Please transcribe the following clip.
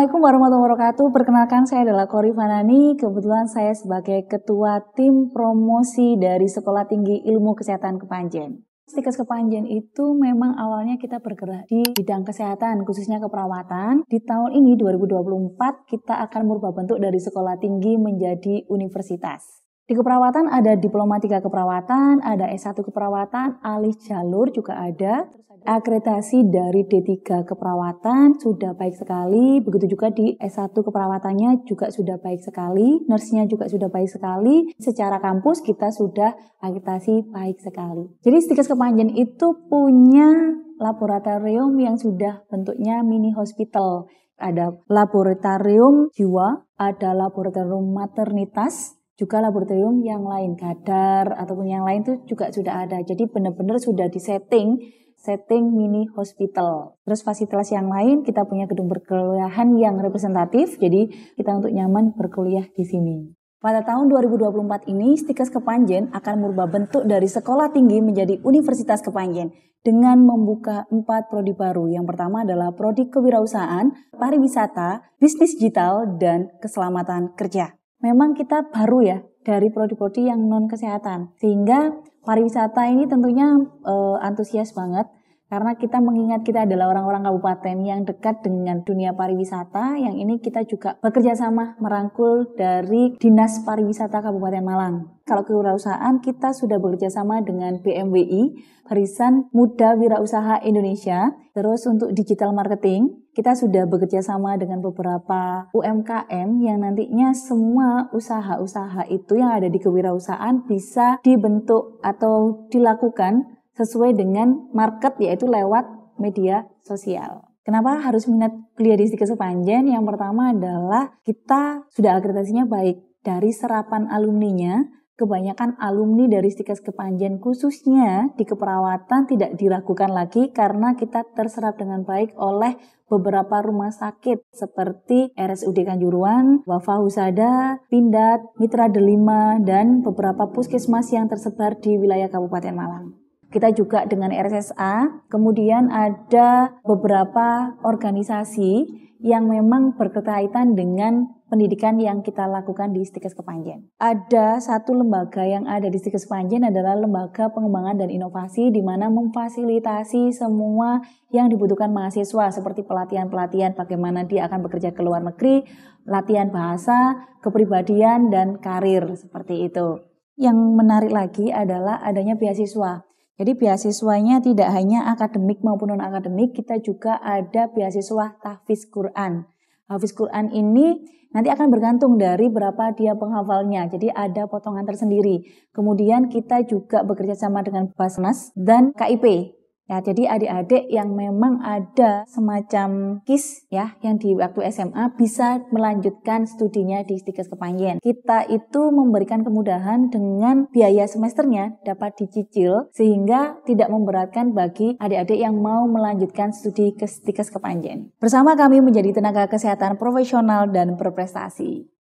Assalamualaikum warahmatullahi wabarakatuh. Perkenalkan saya adalah Kori Fanani. Kebetulan saya sebagai ketua tim promosi dari Sekolah Tinggi Ilmu Kesehatan Kepanjen. Stikes Kepanjen itu memang awalnya kita bergerak di bidang kesehatan, khususnya keperawatan. Di tahun ini 2024 kita akan merubah bentuk dari sekolah tinggi menjadi universitas. Di keperawatan ada diploma diplomatika keperawatan, ada S1 keperawatan, alih jalur juga ada. Akreditasi dari D3 keperawatan sudah baik sekali, begitu juga di S1 keperawatannya juga sudah baik sekali, nursenya juga sudah baik sekali. Secara kampus kita sudah akreditasi baik sekali. Jadi Stikes Kepanjen itu punya laboratorium yang sudah bentuknya mini hospital. Ada laboratorium jiwa, ada laboratorium maternitas, juga laboratorium yang lain kadar ataupun yang lain itu juga sudah ada. Jadi benar-benar sudah disetting setting mini hospital. Terus fasilitas yang lain kita punya gedung perkuliahan yang representatif. Jadi kita untuk nyaman berkuliah di sini. Pada tahun 2024 ini, Stikes Kepanjen akan merubah bentuk dari sekolah tinggi menjadi Universitas Kepanjen dengan membuka empat prodi baru. Yang pertama adalah prodi kewirausahaan, pariwisata, bisnis digital, dan keselamatan kerja memang kita baru ya dari prodi-prodi yang non kesehatan sehingga pariwisata ini tentunya e, antusias banget karena kita mengingat kita adalah orang-orang kabupaten yang dekat dengan dunia pariwisata, yang ini kita juga bekerja sama merangkul dari Dinas Pariwisata Kabupaten Malang. Kalau kewirausahaan, kita sudah bekerja sama dengan BMWI, Barisan Muda Wirausaha Indonesia. Terus untuk digital marketing, kita sudah bekerja sama dengan beberapa UMKM yang nantinya semua usaha-usaha itu yang ada di kewirausahaan bisa dibentuk atau dilakukan sesuai dengan market yaitu lewat media sosial. Kenapa harus minat kuliah di Stikes Panjen? Yang pertama adalah kita sudah akreditasinya baik dari serapan alumninya, kebanyakan alumni dari Stikes Kepanjen khususnya di keperawatan tidak diragukan lagi karena kita terserap dengan baik oleh beberapa rumah sakit seperti RSUD Kanjuruan, Wafa Husada, Pindad, Mitra Delima, dan beberapa puskesmas yang tersebar di wilayah Kabupaten Malang. Kita juga dengan RSSA, kemudian ada beberapa organisasi yang memang berkaitan dengan pendidikan yang kita lakukan di Stikes Kepanjen. Ada satu lembaga yang ada di Stikes Kepanjen adalah Lembaga Pengembangan dan Inovasi di mana memfasilitasi semua yang dibutuhkan mahasiswa seperti pelatihan-pelatihan bagaimana dia akan bekerja ke luar negeri, latihan bahasa, kepribadian dan karir seperti itu. Yang menarik lagi adalah adanya beasiswa. Jadi beasiswanya tidak hanya akademik maupun non-akademik, kita juga ada beasiswa tahfiz Quran. Hafiz Quran ini nanti akan bergantung dari berapa dia penghafalnya. Jadi ada potongan tersendiri. Kemudian kita juga bekerja sama dengan Basnas dan KIP Ya, jadi adik-adik yang memang ada semacam KIS ya yang di waktu SMA bisa melanjutkan studinya di Stikes Kepanjen. Kita itu memberikan kemudahan dengan biaya semesternya dapat dicicil sehingga tidak memberatkan bagi adik-adik yang mau melanjutkan studi ke Stikes Kepanjen. Bersama kami menjadi tenaga kesehatan profesional dan berprestasi.